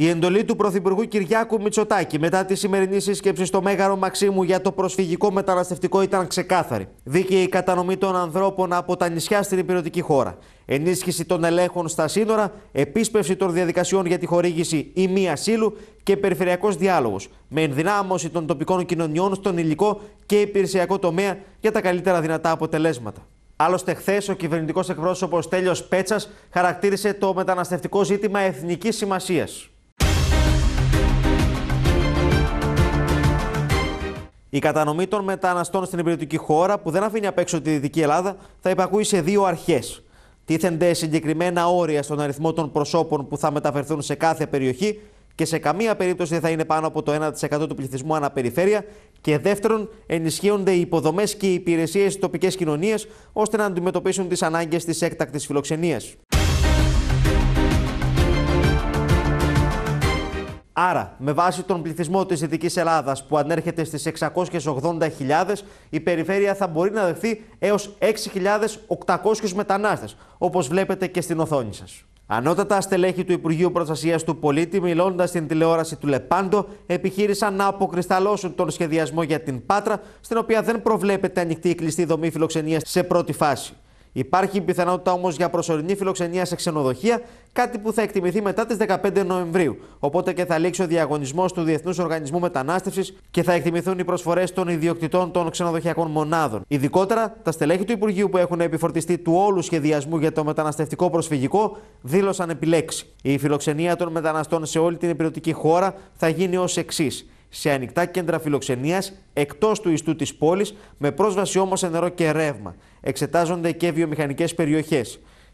Η εντολή του Πρωθυπουργού Κυριάκου Μητσοτάκη μετά τη σημερινή σύσκεψη στο Μέγαρο Μαξίμου για το προσφυγικό μεταναστευτικό ήταν ξεκάθαρη. Δίκαιη κατανομή των ανθρώπων από τα νησιά στην υπηρετική χώρα. Ενίσχυση των ελέγχων στα σύνορα, επίσπευση των διαδικασιών για τη χορήγηση ή μη ασύλου και περιφερειακός διάλογος. Με ενδυνάμωση των τοπικών κοινωνιών στον υλικό και υπηρεσιακό τομέα για τα καλύτερα δυνατά αποτελέσματα. Άλλωστε, χθες ο κυβερνητικός εκπρόσωπος Τέλειο Πέτσας χαρακτήρισε το μεταναστευτικό ζήτημα εθνικής σημασίας. Η κατανομή των μεταναστών στην υπηρετική χώρα, που δεν αφήνει απ' έξω τη Δυτική Ελλάδα, θα υπακούει σε δύο αρχές. Τίθενται συγκεκριμένα όρια στον αριθμό των προσώπων που θα μεταφερθούν σε κάθε περιοχή και σε καμία περίπτωση δεν θα είναι πάνω από το 1% του πληθυσμού αναπεριφέρεια. Και δεύτερον, ενισχύονται οι υποδομές και οι υπηρεσίες τη τοπική κοινωνίας ώστε να αντιμετωπίσουν τις ανάγκες της έκτακτης φιλοξενίας. Άρα, με βάση τον πληθυσμό της Δυτικής Ελλάδας που ανέρχεται στις 680.000, η περιφέρεια θα μπορεί να δεχθεί έως 6.800 μετανάστες, όπως βλέπετε και στην οθόνη σας. Ανώτατα στελέχη του Υπουργείου Προστασίας του Πολίτη, μιλώντας στην τηλεόραση του Λεπάντο, επιχείρησαν να αποκρισταλώσουν τον σχεδιασμό για την Πάτρα, στην οποία δεν προβλέπεται ανοιχτή ή κλειστή δομή φιλοξενίας σε πρώτη φάση. Υπάρχει πιθανότητα όμως για προσωρινή φιλοξενία σε ξενοδοχεία, κάτι που θα εκτιμηθεί μετά τις 15 Νοεμβρίου. Οπότε και θα λήξει ο διαγωνισμός του Διεθνούς Οργανισμού Μετανάστευσης και θα εκτιμηθούν οι προσφορές των ιδιοκτητών των ξενοδοχειακών μονάδων. Ειδικότερα, τα στελέχη του Υπουργείου που έχουν επιφορτιστεί του όλου σχεδιασμού για το μεταναστευτικό προσφυγικό δήλωσαν επιλέξει. Η φιλοξενία των μεταναστών σε όλη την υπηρετική χώρα θα γίνει ως εξής σε ανοιχτά κέντρα φιλοξενίας εκτός του ιστού της πόλης, με πρόσβαση όμως σε νερό και ρεύμα. Εξετάζονται και βιομηχανικές περιοχές.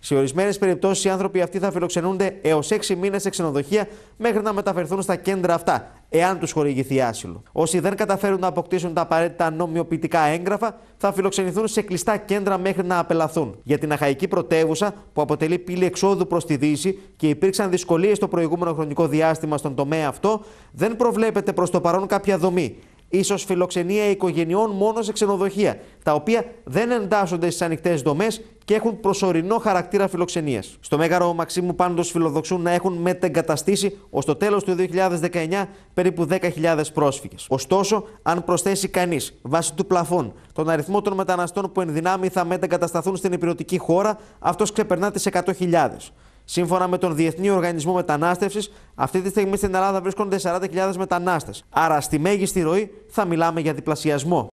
Σε ορισμένες περιπτώσεις, οι άνθρωποι αυτοί θα φιλοξενούνται έως 6 μήνες σε ξενοδοχεία μέχρι να μεταφερθούν στα κέντρα αυτά, εάν τους χορηγηθεί άσυλο. Όσοι δεν καταφέρουν να αποκτήσουν τα απαραίτητα νομιοποιητικά έγγραφα, θα φιλοξενηθούν σε κλειστά κέντρα μέχρι να απελαθούν. Για την Αχαϊκή πρωτεύουσα, που αποτελεί πύλη εξόδου προς τη Δύση και υπήρξαν δυσκολίες το προηγούμενο χρονικό διάστημα στον τομέα αυτό, δεν προβλέπεται προς το παρόν κάποια δομή ίσως φιλοξενία οικογενειών μόνο σε ξενοδοχεία, τα οποία δεν εντάσσονται στις ανοιχτές δομές και έχουν προσωρινό χαρακτήρα φιλοξενίας. Στο μέγαρο Μαξίμου πάντως φιλοδοξούν να έχουν μετεγκαταστήσει ως το τέλος του 2019 περίπου 10.000 πρόσφυγες. Ωστόσο, αν προσθέσει κανείς βάσει του πλαφών τον αριθμό των μεταναστών που δυνάμει θα μετεγκατασταθούν στην υπηρετική χώρα, αυτός ξεπερνά τις 100.000. Σύμφωνα με τον Διεθνή Οργανισμό Μετανάστευσης, αυτή τη στιγμή στην Ελλάδα βρίσκονται 40.000 μετανάστες. Άρα, στη μέγιστη ροή θα μιλάμε για διπλασιασμό.